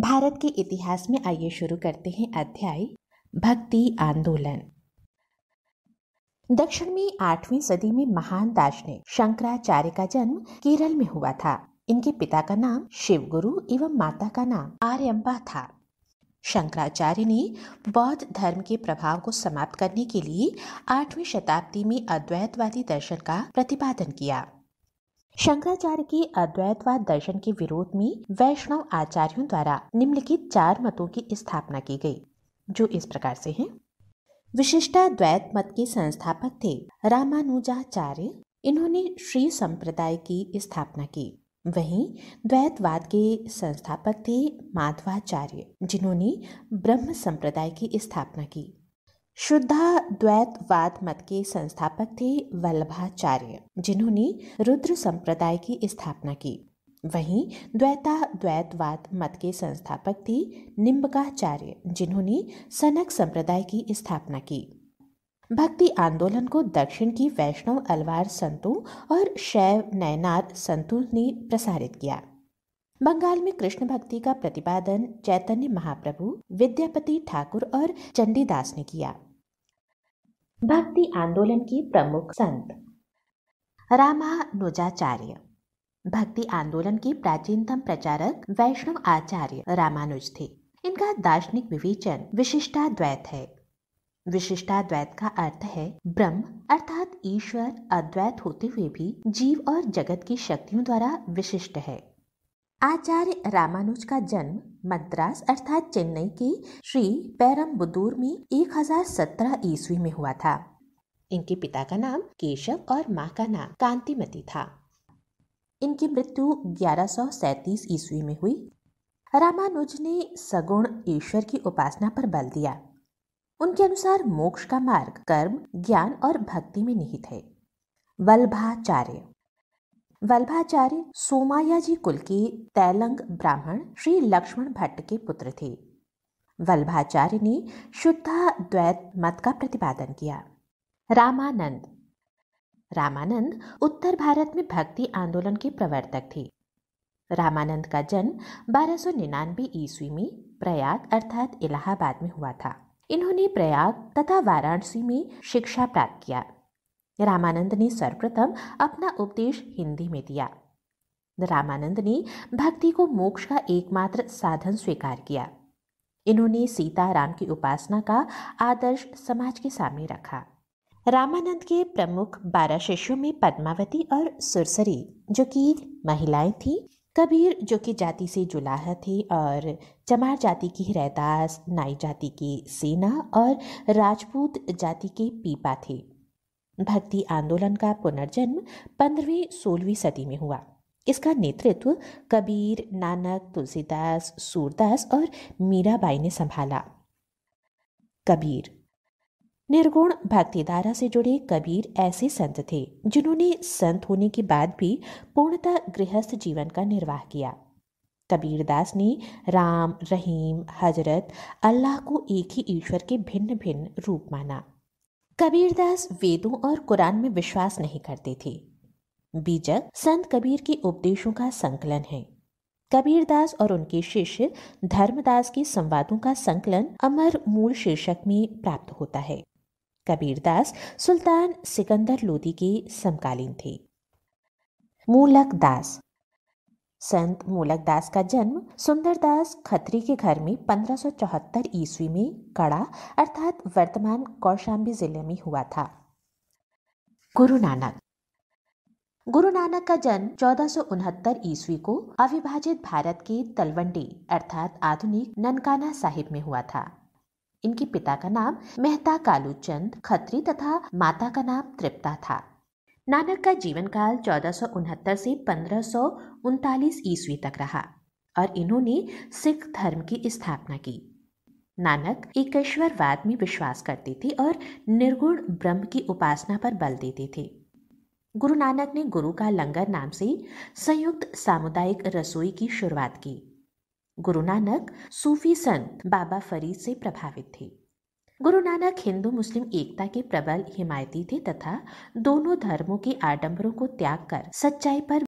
भारत के इतिहास में आइए शुरू करते हैं अध्याय भक्ति आंदोलन दक्षिण में आठवीं सदी में महान दार्शनिक शंकराचार्य का जन्म केरल में हुआ था इनके पिता का नाम शिवगुरु एवं माता का नाम आर्यम्बा था शंकराचार्य ने बौद्ध धर्म के प्रभाव को समाप्त करने के लिए आठवीं शताब्दी में अद्वैतवादी दर्शन का प्रतिपादन किया शंकराचार्य के अद्वैतवाद दर्शन के विरोध में वैष्णव आचार्यों द्वारा निम्नलिखित चार मतों की स्थापना की गई जो इस प्रकार से हैं द्वैत मत के संस्थापक थे रामानुजाचार्य इन्होंने श्री संप्रदाय की स्थापना की वहीं द्वैतवाद के संस्थापक थे माधवाचार्य जिन्होंने ब्रह्म संप्रदाय की स्थापना की शुद्धा द्वैतवाद मत के संस्थापक थे वल्लभाचार्य जिन्होंने रुद्र संप्रदाय की स्थापना की वहीं द्वैता द्वैतवाद मत के संस्थापक थे निम्बकाचार्य जिन्होंने सनक संप्रदाय की स्थापना की भक्ति आंदोलन को दक्षिण की वैष्णव अलवार संतों और शैव नयनार संतों ने प्रसारित किया बंगाल में कृष्ण भक्ति का प्रतिपादन चैतन्य महाप्रभु विद्यापति ठाकुर और चंडीदास ने किया भक्ति आंदोलन की प्रमुख संत रामानुजाचार्य भक्ति आंदोलन की प्राचीनतम प्रचारक वैष्णव आचार्य रामानुज थे इनका दार्शनिक विवेचन विशिष्टाद्वैत है विशिष्टाद्वैत का अर्थ है ब्रह्म अर्थात ईश्वर अद्वैत होते हुए भी जीव और जगत की शक्तियों द्वारा विशिष्ट है आचार्य रामानुज का जन्म मद्रास अर्थात चेन्नई की श्री पैरम्बुदूर में 1017 ईस्वी में हुआ था इनके पिता का नाम केशव और माँ का नाम कांतिमती था इनकी मृत्यु ग्यारह ईस्वी में हुई रामानुज ने सगुण ईश्वर की उपासना पर बल दिया उनके अनुसार मोक्ष का मार्ग कर्म ज्ञान और भक्ति में निहित है वल्भाचार्य वल्भाचार्य जी कुल के तैलंग ब्राह्मण श्री लक्ष्मण भट्ट के पुत्र थे वल्भाचार्य ने शुद्धा द्वैत मत का प्रतिपादन किया रामानंद रामानंद उत्तर भारत में भक्ति आंदोलन के प्रवर्तक थे रामानंद का जन्म बारह सौ निन्यानबे ईस्वी में प्रयाग अर्थात इलाहाबाद में हुआ था इन्होंने प्रयाग तथा वाराणसी में शिक्षा प्राप्त किया रामानंद ने सर्वप्रथम अपना उपदेश हिंदी में दिया रामानंद ने भक्ति को मोक्ष का एकमात्र साधन स्वीकार किया इन्होंने सीता राम की उपासना का आदर्श समाज के सामने रखा रामानंद के प्रमुख बारह शिष्यों में पद्मावती और सुरसरी जो कि महिलाएं थीं कबीर जो कि जाति से जुलाहा थे और चमार जाति की रहदास नाई जाति की सेना और राजपूत जाति के पीपा थे भक्ति आंदोलन का पुनर्जन्म पंद्रहवीं सोलहवीं सदी में हुआ इसका नेतृत्व कबीर नानक तुलसीदास सूरदास और मीराबाई ने संभाला कबीर निर्गुण भक्तिधारा से जुड़े कबीर ऐसे संत थे जिन्होंने संत होने के बाद भी पूर्णतः गृहस्थ जीवन का निर्वाह किया कबीरदास ने राम रहीम हजरत अल्लाह को एक ही ईश्वर के भिन्न भिन्न रूप माना कबीरदास वेदों और कुरान में विश्वास नहीं करते थे बीजक संत कबीर के उपदेशों का संकलन है कबीरदास और उनके शिष्य धर्मदास के संवादों का संकलन अमर मूल शीर्षक में प्राप्त होता है कबीरदास सुल्तान सिकंदर लोदी के समकालीन थे मूलक दास संत मूलकदास का जन्म सुंदरदास खत्री के घर में 1574 ईस्वी में कड़ा अर्थात वर्तमान कौशाम्बी जिले में हुआ था गुरु नानक गुरु नानक का जन्म चौदह ईस्वी को अविभाजित भारत के तलवंडी अर्थात आधुनिक ननकाना साहिब में हुआ था इनके पिता का नाम मेहता कालूचंद खत्री तथा माता का नाम तृप्ता था नानक का जीवन काल चौदह से पंद्रह ईस्वी तक रहा और इन्होंने सिख धर्म की स्थापना की नानक एकेश्वरवाद में विश्वास करते थे और निर्गुण ब्रह्म की उपासना पर बल देते थे गुरु नानक ने गुरु का लंगर नाम से संयुक्त सामुदायिक रसोई की शुरुआत की गुरु नानक सूफी संत बाबा फरीद से प्रभावित थे गुरु नानक हिंदू मुस्लिम एकता के प्रबल हिमायती थे तथा दोनों धर्मों के आडंबरों को त्याग कर सच्चाई पर